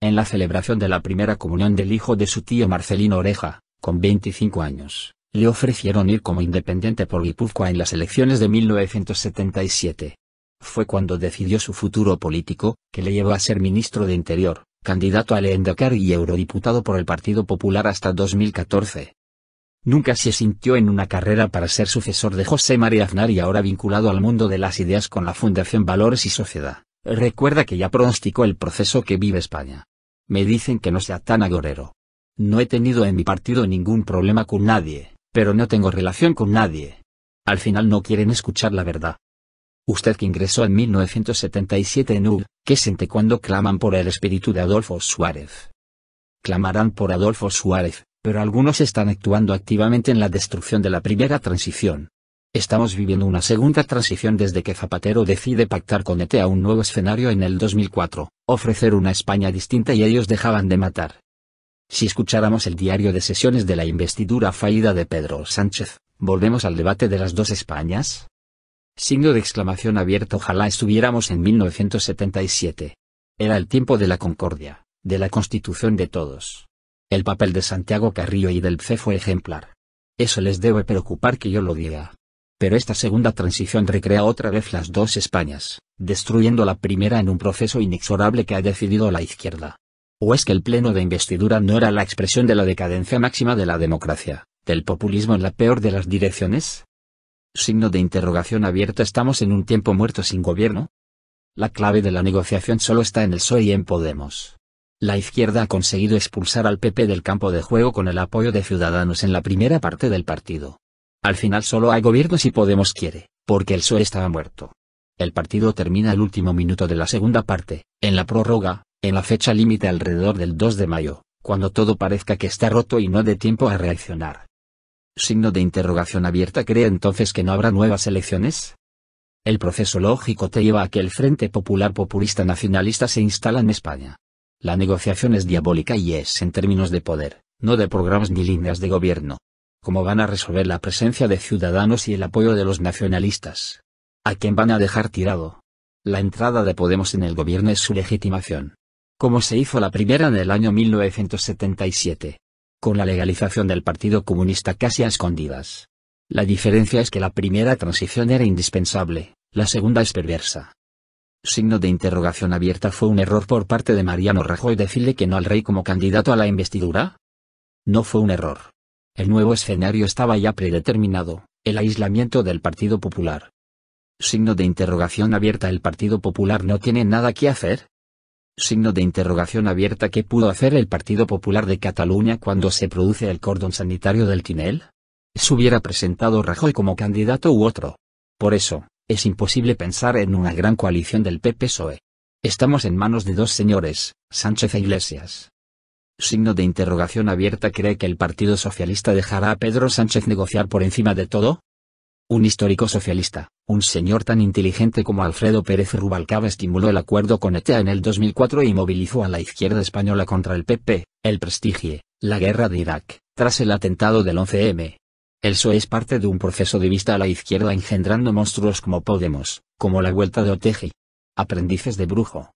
en la celebración de la primera comunión del hijo de su tío Marcelino Oreja, con 25 años, le ofrecieron ir como independiente por Guipúzcoa en las elecciones de 1977. Fue cuando decidió su futuro político, que le llevó a ser ministro de Interior, candidato a Lehendakar y eurodiputado por el Partido Popular hasta 2014. Nunca se sintió en una carrera para ser sucesor de José María Aznar y ahora vinculado al mundo de las ideas con la Fundación Valores y Sociedad. Recuerda que ya pronosticó el proceso que vive España me dicen que no sea tan agorero. No he tenido en mi partido ningún problema con nadie, pero no tengo relación con nadie. Al final no quieren escuchar la verdad. Usted que ingresó en 1977 en Ul, ¿qué siente cuando claman por el espíritu de Adolfo Suárez? Clamarán por Adolfo Suárez, pero algunos están actuando activamente en la destrucción de la primera transición. Estamos viviendo una segunda transición desde que Zapatero decide pactar con ETE a un nuevo escenario en el 2004 ofrecer una España distinta y ellos dejaban de matar. Si escucháramos el diario de sesiones de la investidura fallida de Pedro Sánchez, volvemos al debate de las dos Españas. Signo de exclamación abierto ojalá estuviéramos en 1977. Era el tiempo de la concordia, de la constitución de todos. El papel de Santiago Carrillo y del PCE fue ejemplar. Eso les debe preocupar que yo lo diga. Pero esta segunda transición recrea otra vez las dos Españas, destruyendo la primera en un proceso inexorable que ha decidido la izquierda. ¿O es que el pleno de investidura no era la expresión de la decadencia máxima de la democracia, del populismo en la peor de las direcciones? Signo de interrogación abierta estamos en un tiempo muerto sin gobierno. La clave de la negociación solo está en el PSOE y en Podemos. La izquierda ha conseguido expulsar al PP del campo de juego con el apoyo de Ciudadanos en la primera parte del partido, al final solo hay gobierno si Podemos quiere, porque el PSOE estaba muerto. El partido termina el último minuto de la segunda parte, en la prórroga, en la fecha límite alrededor del 2 de mayo, cuando todo parezca que está roto y no de tiempo a reaccionar. Signo de interrogación abierta cree entonces que no habrá nuevas elecciones? El proceso lógico te lleva a que el Frente Popular Populista Nacionalista se instala en España. La negociación es diabólica y es en términos de poder, no de programas ni líneas de gobierno cómo van a resolver la presencia de ciudadanos y el apoyo de los nacionalistas. ¿A quién van a dejar tirado? La entrada de Podemos en el gobierno es su legitimación. Como se hizo la primera en el año 1977. Con la legalización del Partido Comunista casi a escondidas. La diferencia es que la primera transición era indispensable, la segunda es perversa. Signo de interrogación abierta fue un error por parte de Mariano Rajoy decirle que no al rey como candidato a la investidura. No fue un error. El nuevo escenario estaba ya predeterminado, el aislamiento del Partido Popular. Signo de interrogación abierta ¿El Partido Popular no tiene nada que hacer? Signo de interrogación abierta ¿Qué pudo hacer el Partido Popular de Cataluña cuando se produce el cordón sanitario del Tinel? Se hubiera presentado Rajoy como candidato u otro. Por eso, es imposible pensar en una gran coalición del PP-PSOE. Estamos en manos de dos señores, Sánchez e Iglesias signo de interrogación abierta cree que el Partido Socialista dejará a Pedro Sánchez negociar por encima de todo? Un histórico socialista, un señor tan inteligente como Alfredo Pérez Rubalcaba estimuló el acuerdo con ETA en el 2004 y movilizó a la izquierda española contra el PP, el prestigio, la guerra de Irak, tras el atentado del 11M. El PSOE es parte de un proceso de vista a la izquierda engendrando monstruos como Podemos, como la vuelta de Otegi. Aprendices de brujo.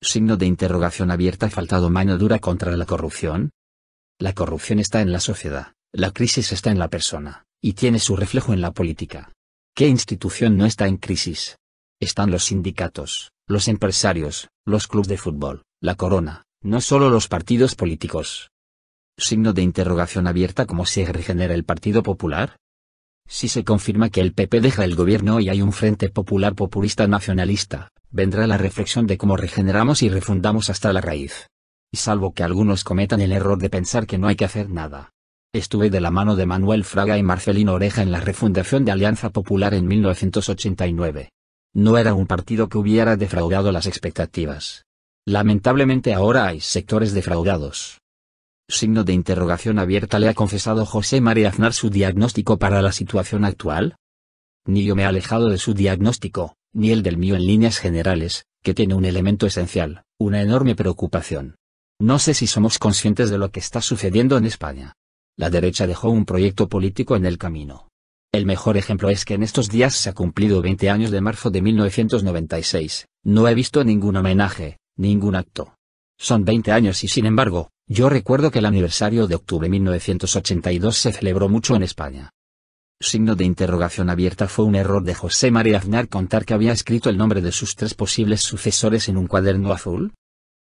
Signo de interrogación abierta ha faltado mano dura contra la corrupción. La corrupción está en la sociedad, la crisis está en la persona, y tiene su reflejo en la política. ¿Qué institución no está en crisis? Están los sindicatos, los empresarios, los clubes de fútbol, la corona, no solo los partidos políticos. Signo de interrogación abierta cómo se regenera el Partido Popular. Si se confirma que el PP deja el gobierno y hay un Frente Popular Populista Nacionalista, vendrá la reflexión de cómo regeneramos y refundamos hasta la raíz. Y salvo que algunos cometan el error de pensar que no hay que hacer nada. Estuve de la mano de Manuel Fraga y Marcelino Oreja en la refundación de Alianza Popular en 1989. No era un partido que hubiera defraudado las expectativas. Lamentablemente ahora hay sectores defraudados. Signo de interrogación abierta le ha confesado José María Aznar su diagnóstico para la situación actual. Ni yo me he alejado de su diagnóstico, ni el del mío en líneas generales, que tiene un elemento esencial, una enorme preocupación. No sé si somos conscientes de lo que está sucediendo en España. La derecha dejó un proyecto político en el camino. El mejor ejemplo es que en estos días se ha cumplido 20 años de marzo de 1996, no he visto ningún homenaje, ningún acto. Son 20 años y sin embargo, yo recuerdo que el aniversario de octubre 1982 se celebró mucho en España signo de interrogación abierta fue un error de José María Aznar contar que había escrito el nombre de sus tres posibles sucesores en un cuaderno azul?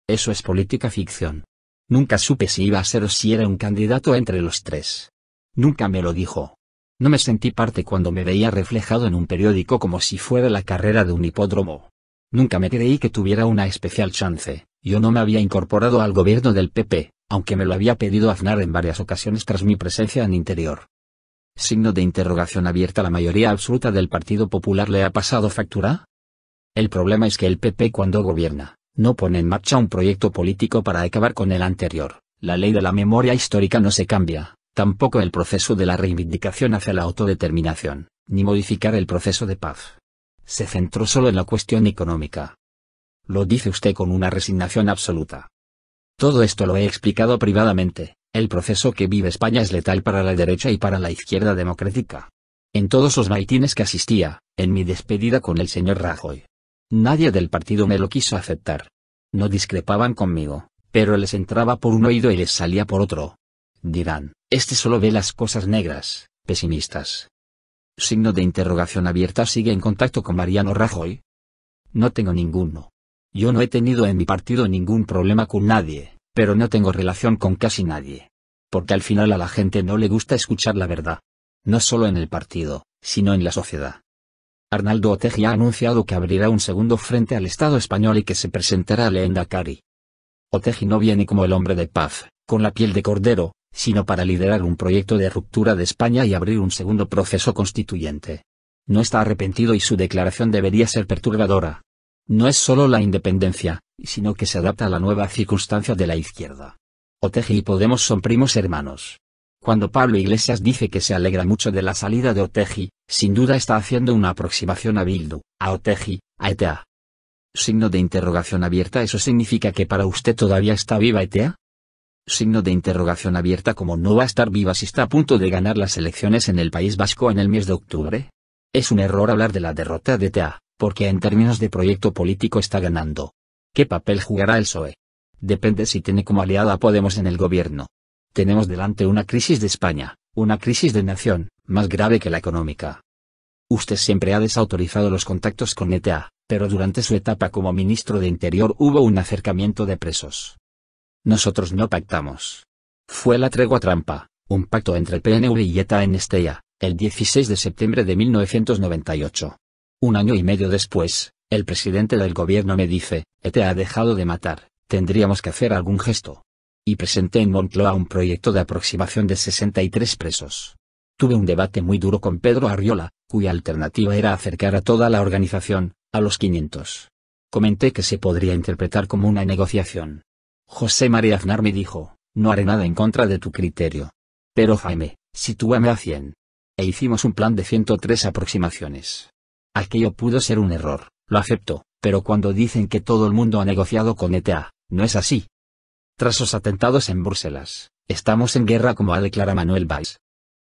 Eso es política ficción. Nunca supe si iba a ser o si era un candidato entre los tres. Nunca me lo dijo. No me sentí parte cuando me veía reflejado en un periódico como si fuera la carrera de un hipódromo. Nunca me creí que tuviera una especial chance, yo no me había incorporado al gobierno del PP, aunque me lo había pedido Aznar en varias ocasiones tras mi presencia en interior. Signo de interrogación abierta La mayoría absoluta del Partido Popular le ha pasado factura. El problema es que el PP cuando gobierna, no pone en marcha un proyecto político para acabar con el anterior. La ley de la memoria histórica no se cambia, tampoco el proceso de la reivindicación hacia la autodeterminación, ni modificar el proceso de paz. Se centró solo en la cuestión económica. Lo dice usted con una resignación absoluta. Todo esto lo he explicado privadamente, el proceso que vive España es letal para la derecha y para la izquierda democrática. En todos los maitines que asistía, en mi despedida con el señor Rajoy. Nadie del partido me lo quiso aceptar. No discrepaban conmigo, pero les entraba por un oído y les salía por otro. Dirán, este solo ve las cosas negras, pesimistas. Signo de interrogación abierta sigue en contacto con Mariano Rajoy. No tengo ninguno. Yo no he tenido en mi partido ningún problema con nadie. Pero no tengo relación con casi nadie. Porque al final a la gente no le gusta escuchar la verdad. No solo en el partido, sino en la sociedad. Arnaldo Otegi ha anunciado que abrirá un segundo frente al Estado español y que se presentará a Leenda Cari. Otegi no viene como el hombre de paz, con la piel de cordero, sino para liderar un proyecto de ruptura de España y abrir un segundo proceso constituyente. No está arrepentido y su declaración debería ser perturbadora, no es solo la independencia, sino que se adapta a la nueva circunstancia de la izquierda. Otegi y Podemos son primos hermanos. Cuando Pablo Iglesias dice que se alegra mucho de la salida de Otegi, sin duda está haciendo una aproximación a Bildu, a Otegi, a ETA. Signo de interrogación abierta ¿Eso significa que para usted todavía está viva ETA? Signo de interrogación abierta como no va a estar viva si está a punto de ganar las elecciones en el País Vasco en el mes de octubre. Es un error hablar de la derrota de ETA porque en términos de proyecto político está ganando. ¿Qué papel jugará el PSOE? Depende si tiene como aliada a Podemos en el gobierno. Tenemos delante una crisis de España, una crisis de nación, más grave que la económica. Usted siempre ha desautorizado los contactos con ETA, pero durante su etapa como ministro de Interior hubo un acercamiento de presos. Nosotros no pactamos. Fue la tregua trampa, un pacto entre el PNV y ETA en Estella, el 16 de septiembre de 1998. Un año y medio después, el presidente del gobierno me dice, ETE ha dejado de matar, tendríamos que hacer algún gesto. Y presenté en Moncloa un proyecto de aproximación de 63 presos. Tuve un debate muy duro con Pedro Arriola, cuya alternativa era acercar a toda la organización, a los 500. Comenté que se podría interpretar como una negociación. José María Aznar me dijo, no haré nada en contra de tu criterio. Pero Jaime, sitúame a 100. E hicimos un plan de 103 aproximaciones. Aquello pudo ser un error, lo acepto, pero cuando dicen que todo el mundo ha negociado con ETA, no es así. Tras los atentados en Bruselas, estamos en guerra como ha declarado Manuel Valls.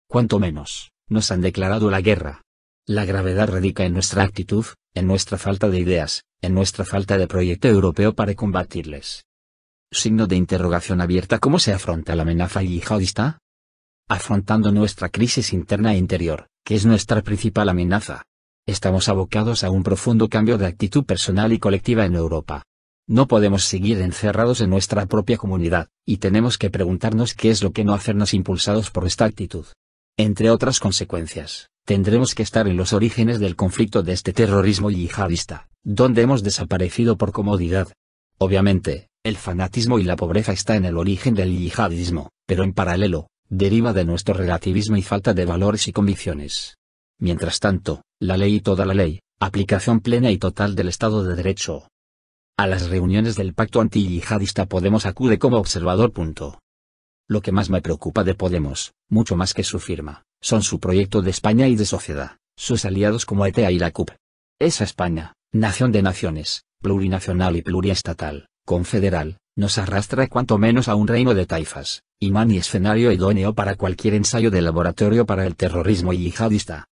Cuanto menos, nos han declarado la guerra. La gravedad radica en nuestra actitud, en nuestra falta de ideas, en nuestra falta de proyecto europeo para combatirles. Signo de interrogación abierta ¿Cómo se afronta la amenaza yihadista? Afrontando nuestra crisis interna e interior, que es nuestra principal amenaza, estamos abocados a un profundo cambio de actitud personal y colectiva en Europa. No podemos seguir encerrados en nuestra propia comunidad, y tenemos que preguntarnos qué es lo que no hacernos impulsados por esta actitud. Entre otras consecuencias, tendremos que estar en los orígenes del conflicto de este terrorismo yihadista, donde hemos desaparecido por comodidad. Obviamente, el fanatismo y la pobreza está en el origen del yihadismo, pero en paralelo, deriva de nuestro relativismo y falta de valores y convicciones. Mientras tanto, la ley y toda la ley, aplicación plena y total del Estado de Derecho. A las reuniones del pacto anti-yihadista Podemos acude como observador. Lo que más me preocupa de Podemos, mucho más que su firma, son su proyecto de España y de sociedad, sus aliados como ETA y la CUP. Esa España, nación de naciones, plurinacional y pluriestatal, confederal, nos arrastra cuanto menos a un reino de taifas, imán y escenario idóneo para cualquier ensayo de laboratorio para el terrorismo yihadista.